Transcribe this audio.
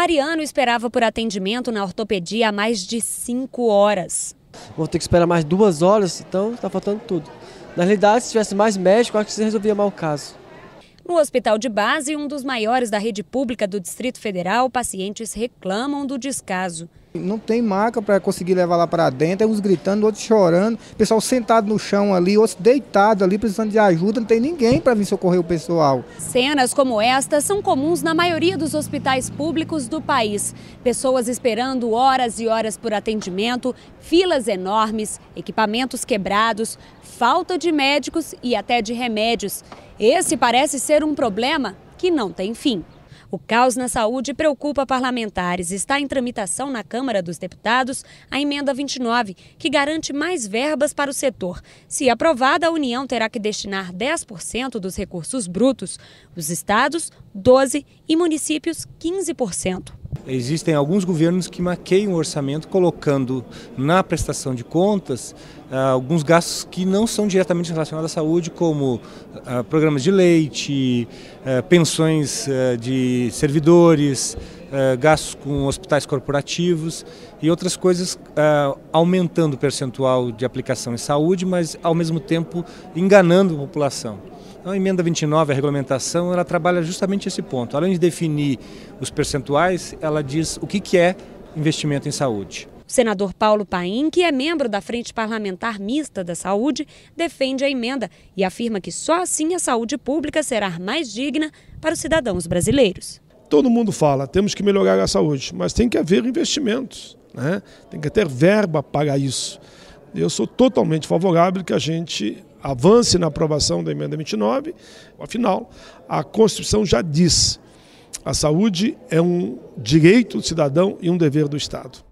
Mariano esperava por atendimento na ortopedia há mais de cinco horas. Vou ter que esperar mais duas horas, então está faltando tudo. Na realidade, se tivesse mais médico, acho que se resolvia mal o caso. No hospital de base, um dos maiores da rede pública do Distrito Federal, pacientes reclamam do descaso. Não tem maca para conseguir levar lá para dentro, é uns gritando, outros chorando, pessoal sentado no chão ali, outros deitado ali precisando de ajuda, não tem ninguém para vir socorrer o pessoal. Cenas como esta são comuns na maioria dos hospitais públicos do país. Pessoas esperando horas e horas por atendimento, filas enormes, equipamentos quebrados, falta de médicos e até de remédios. Esse parece ser um problema que não tem fim. O caos na saúde preocupa parlamentares. Está em tramitação na Câmara dos Deputados a emenda 29, que garante mais verbas para o setor. Se aprovada, a União terá que destinar 10% dos recursos brutos, os estados, 12% e municípios, 15%. Existem alguns governos que maqueiam o orçamento colocando na prestação de contas ah, alguns gastos que não são diretamente relacionados à saúde, como ah, programas de leite, eh, pensões eh, de servidores. Eh, gastos com hospitais corporativos e outras coisas, eh, aumentando o percentual de aplicação em saúde, mas ao mesmo tempo enganando a população. Então, a emenda 29, a regulamentação, ela trabalha justamente esse ponto. Além de definir os percentuais, ela diz o que, que é investimento em saúde. O senador Paulo Paim, que é membro da Frente Parlamentar Mista da Saúde, defende a emenda e afirma que só assim a saúde pública será mais digna para os cidadãos brasileiros todo mundo fala, temos que melhorar a saúde, mas tem que haver investimentos, né? tem que ter verba para isso. Eu sou totalmente favorável que a gente avance na aprovação da emenda 29, afinal, a Constituição já diz, a saúde é um direito do cidadão e um dever do Estado.